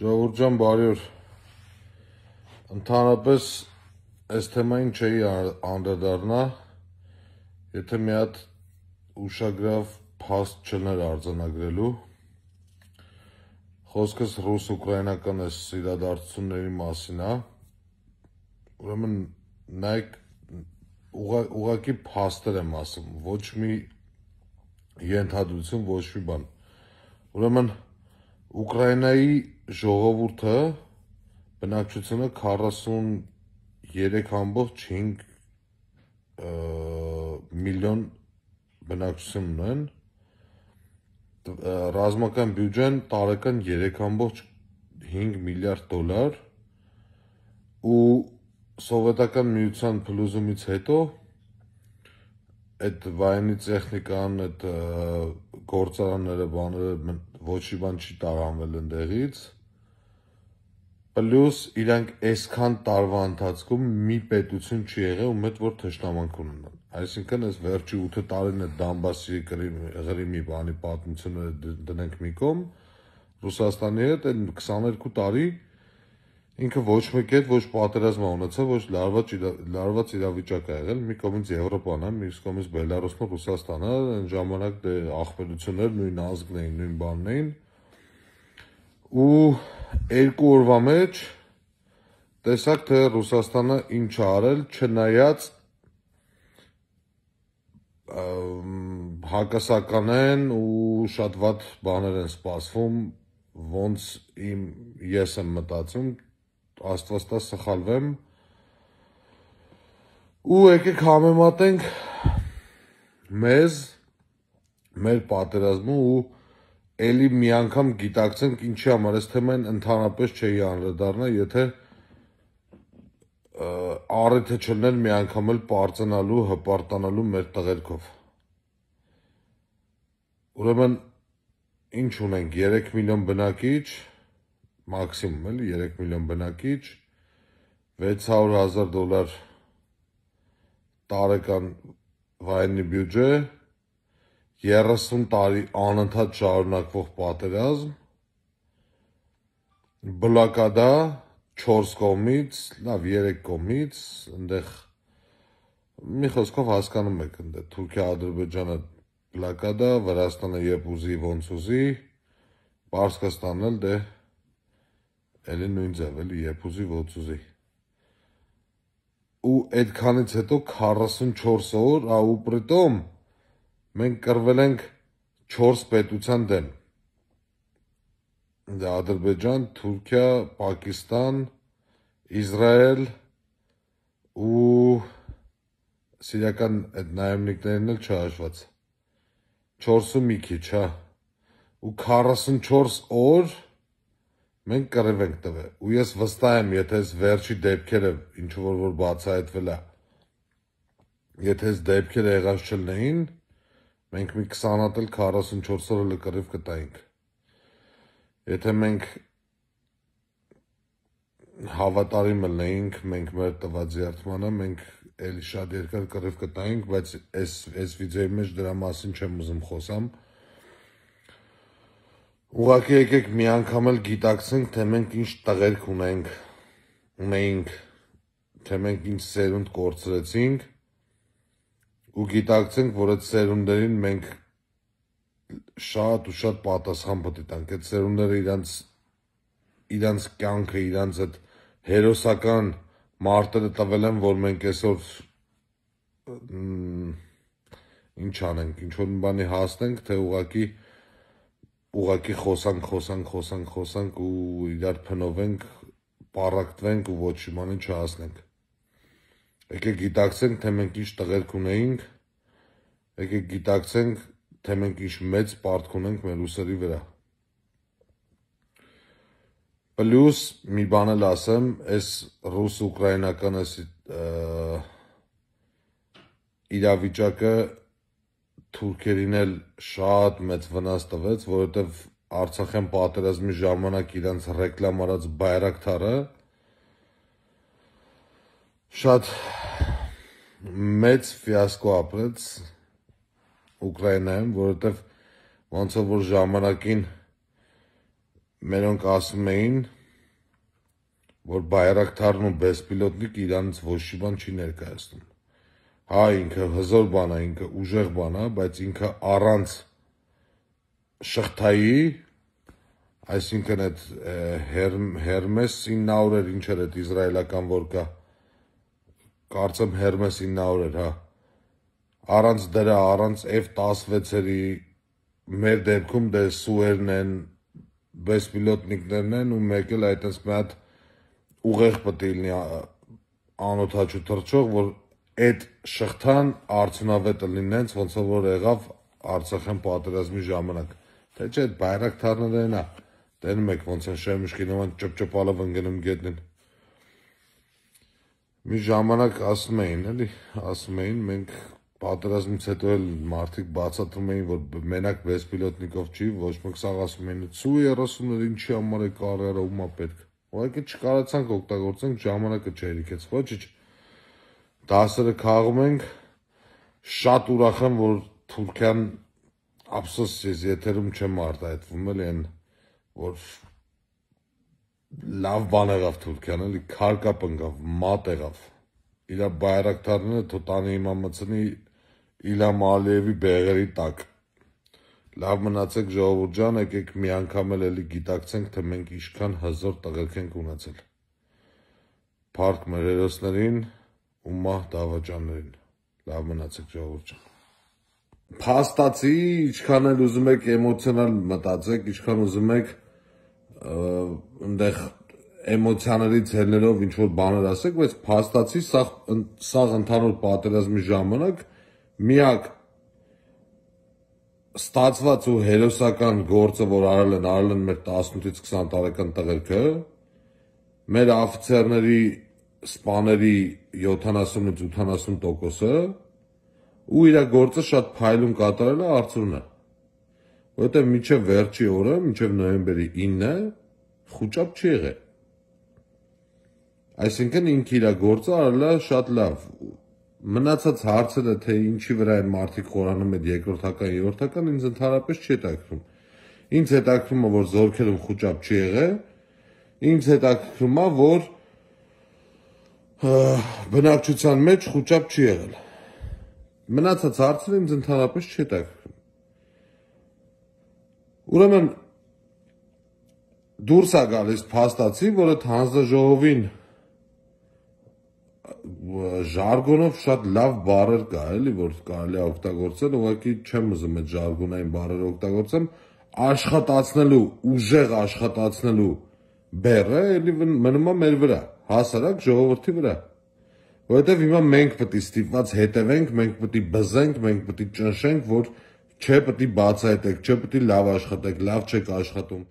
Ժողովուրդ ջան, բարի օր։ Ընդհանրապես այս թեմային չէի անդրադառնա, եթե մի հատ ուշագրավ փաստ չներ արձանագրելու։ Խոսքս ռուս-ուկրաինական այս իրադարձությունների մասին է։ հա։ Ուրեմն նայեք ուղակի փաստեր եմ ասում, ոչ մի ենթադրություն, ոչ մի բան։ Ուրեմն Ուկրաինայի ժողովուրդը բնակչությունը 43.5 միլիոն բնակչություն ունեն։ Ռազմական բյուջեն տարեկան 3.5 միլիարդ դոլար ու սովետական միության փլուզումից հետո այդ վայնի տեխնիկան, այդ գործարանները, բաները ոչ մի բան չի տաղանվել ընդեղից։ Պլյուս իրանք այսքան տարվա ընթացքում մի պետություն չի եղել ու մետ որ թշնամանք ունենան։ Այսինքն այս վերջի 8 տարին է Դամբասի Ղրիմի բանի պատմությունը դնենք մի կողմ, Ռուսաստանի հետ այն 22 տարի ինքը ոչ մեկ հետ ոչ պատերազմ ունեցա, ոչ լարված լարված իրավիճակ ա եղել, մի կողմից Եվրոպան է, մյուս կողմից Բելարուսն ու Ռուսաստանը, այն ժամանակ դե ախպերություններ նույն ազգն էին, նույն բանն էին։ Ու երկու օրվա մեջ տեսակ թե Ռուսաստանը ինչ արել, չնայած հակասական են ու շատ ված բաներ են սպասվում, ոնց իմ ես եմ մտածում, Աստված տա սխալվեմ։ Ու եկեք համեմատենք մեզ մեր պատերազմը ու ելի մի անգամ գիտակցենք ինչի համար այս թեման ընդհանրապես չի անդրադառնա, եթե առիթը չլներ մի անգամ էլ բարձանալու, հպարտանալու մեր տղերքով։ Ուրեմն ինչ ունենք 3 միլիոն բնակիչ, մաքսիմում էլի 3 միլիոն բնակիչ 600.000 դոլար տարեկան վայնի բյուջե 30 տարի անընդհատ շարունակվող պատերազմ բլոկադա 4 կողմից, լավ 3 կողմից, այնտեղ մի խոսքով հասկանում եք այնտեղ Թուրքիա, Ադրբեջանը բլոկադա, Վրաստանը երբ ուզի, ոնց ուզի, Պարսկաստանն էլ դե էլի նույն ձև, էլի եփուզի ոծուզի։ Ու այդքանից հետո 44 օր, ա ու պրիտոմ մենք կրվել ենք 4 պետության դեմ։ Դա Ադրբեջան, Թուրքիա, Պակիստան, Իսրայել ու սիրական այդ նայումնիկներն էլ չհաշված։ 4 ու մի քիչ, հա։ Ու 44 օր Մենք կռիվ ենք տվել, ու ես վստահ եմ, եթե այս վերջի դեպքերը ինչ որ որ բացահայտվել է, եթե այս դեպքերը եղած չլինեին, մենք մի 20 հատ էլ 44 օրը կռիվ կտայինք։ Եթե մենք հավատարիմ լինեինք մենք մեր տված երթմանը, մենք էլի շատ երկար կռիվ կտայինք, բայց այս այս վիդեոյի մեջ դրա մասին չեմ ուզում խոսամ, Ուղղակի եկեք մի անգամ էլ գիտակցենք, թե մենք ինչ տղերք ունենք, ունեինք, թե մենք ինչ սերունդ կորցրեցինք ու գիտակցենք, որ այդ սերունդերին մենք շատ ու շատ պատասխան պետք է տանք։ Այդ սերունդները իրանց իրանց կյանքը, իրանց այդ հերոսական մարտերը տվել են, որ մենք այսօր ինչ անենք, ինչ որ մի բանի հասնենք, թե ուղղակի ուղակի խոսանք, խոսանք, խոսանք, խոսանք ու իրար փնովենք, պարակտվենք ու ոչ իմանի չհասնենք։ Եկեք գիտակցենք, թե մենք ինչ տղերք ունեինք, եկեք գիտակցենք, թե մենք ինչ մեծ պարտք ունենք մեր ուսերի վրա։ Պլյուս մի բան էլ ասեմ, այս ռուս-ուկրաինական այս իրավիճակը թուրքերին էլ շատ մեծ վնաս տվեց, որովհետև Արցախյան պատերազմի ժամանակ իրենց ռեկլամ արած բայրակտարը շատ մեծ ֆիասկո ապրեց Ուկրաինայում, որովհետև ոնց որ ժամանակին մերոնք ասում էին, որ բայրակտարն ու բեսպիլոտնիկ իրանց ոչ մի բան չի ներկայացնում Հա ինքը հզոր բան է, ինքը ուժեղ բան է, բայց ինքը առանց շղթայի, այսինքն այդ հեր, Հերմես 900-ը ինչ էր այդ իսրայելական որ կա։ Կարծեմ Հերմես 900 էր, հա։ Առանց դրա, առանց F16-երի մեր դեպքում դե սուերն են, բեսպիլոտնիկներն են ու մեկ էլ այտենց մի հատ ուղեղ պետք է լինի անօթաչու թռչող, որ այդ շղթան արդյունավետ լինեն, ոնց որ եղավ Արցախյան պատերազմի ժամանակ։ Թե չէ այդ բայրակտարները նա տենում եք ոնց են շեմուշկի նման ճպճպալով ընկնում գետնին։ Մի ժամանակ ասում էին, էլի, ասում էին մենք պատերազմից հետո էլ մարդիկ բացատրում էին, որ մենակ վեսպիլոտնիկով չի, ոչ մեկ սաղ ասում էին, ցու 30-ներ ինչի համար է կարիերա ումա պետք։ Ուղղակի չկարացանք օգտագործենք ժամանակը չերիքեց, ոչինչ։ ոչ, դասերը քաղում ենք շատ ուրախ եմ որ Թուրքիան ափսոս ես եթերում չեմ արտահայտվում էլ այն որ լավ բան եղավ Թուրքիան էլի քարկապ ընկավ մատ եղավ իրա բայրակտարները թոտանի իմամացնի Իլամ Ալիևի բեղերի տակ լավ մնացեք ժողովուրդ ջան եկեք մի անգամ էլ էլի գիտակցենք թե մենք ինչքան հզոր տղերք ենք ունեցել Փառք մեր հերոսներին ու մահ դավաճաններին։ Լավ մնացեք ժողովուրդ ջան։ Փաստացի, ինչքան էլ ուզում եք էմոցիոնալ մտածեք, ինչքան ուզում եք այնտեղ էմոցիաներից ելնելով ինչ որ բաներ ասեք, բայց փաստացի սա սա ընդհանուր պատերազմի ժամանակ միակ ստացված ու հերոսական գործը, որ արել են, արել են մեր 18-ից 20 տարեկան տղերքը, մեր աֆիցերների սպաների 70-80%-ը ու իր գործը շատ փայլուն կատարել է Արծրունը։ Որտեղ միջև վերջի օրը, միջև նոյեմբերի 9-ը խոճապ չի եղել։ Այսինքն ինքը իր գործը արել է շատ լավ։ Մնացած հարցերը, թե ինչի վրա են մարդիկ խորանում այդ երկրորդական, երրորդական, ինձ ընդհանրապես չի հետաքրում։ Ինձ հետաքրում է, որ զորքերում խոճապ չի եղել։ Ինձ հետաքրում է, որ բնակչության մեջ խոճապ չի եղել։ Մնացած հարցերը ինձ ընդհանրապես չհետաքրքրում։ Ուրեմն դուրս է գալիս փաստացի, որ այդ հանձնաժողովին ժարգոնով շատ լավ բառեր կա, էլի, որ կարելի է օգտագործել, ուղղակի չեմ ուզում այդ ժարգոնային բառերը օգտագործեմ, աշխատացնելու, ուժեղ աշխատացնելու բեռը էլի մնում է մեր վրա հասարակ ժողովրդի վրա։ Որովհետև հիմա մենք պետք է ստիպված հետևենք, մենք պետք է բզենք, մենք պետք է ճնշենք, որ չէ պետք է բացահայտեք, չէ պետք է լավ աշխատեք, լավ չեք աշխատում։